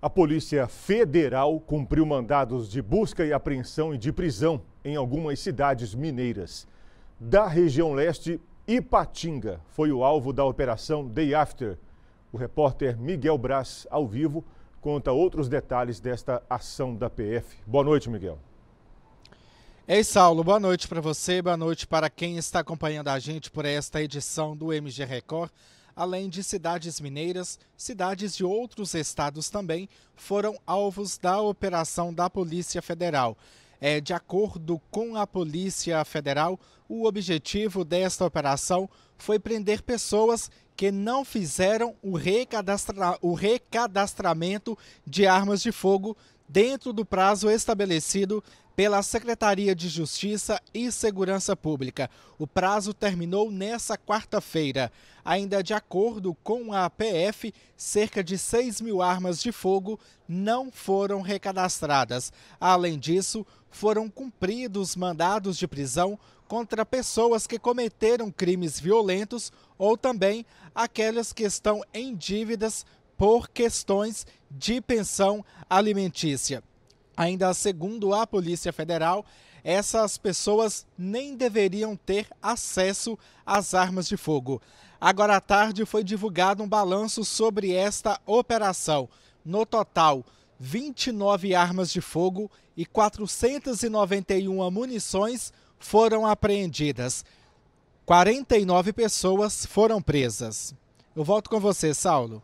A Polícia Federal cumpriu mandados de busca e apreensão e de prisão em algumas cidades mineiras. Da região leste, Ipatinga foi o alvo da operação Day After. O repórter Miguel Braz, ao vivo, conta outros detalhes desta ação da PF. Boa noite, Miguel. Ei, Saulo, boa noite para você, boa noite para quem está acompanhando a gente por esta edição do MG Record além de cidades mineiras, cidades de outros estados também foram alvos da operação da Polícia Federal. É, de acordo com a Polícia Federal, o objetivo desta operação foi prender pessoas que não fizeram o, recadastra, o recadastramento de armas de fogo dentro do prazo estabelecido pela Secretaria de Justiça e Segurança Pública. O prazo terminou nesta quarta-feira. Ainda de acordo com a APF, cerca de 6 mil armas de fogo não foram recadastradas. Além disso, foram cumpridos mandados de prisão contra pessoas que cometeram crimes violentos ou também aquelas que estão em dívidas por questões de pensão alimentícia. Ainda segundo a Polícia Federal, essas pessoas nem deveriam ter acesso às armas de fogo. Agora à tarde foi divulgado um balanço sobre esta operação. No total, 29 armas de fogo e 491 munições foram apreendidas. 49 pessoas foram presas. Eu volto com você, Saulo.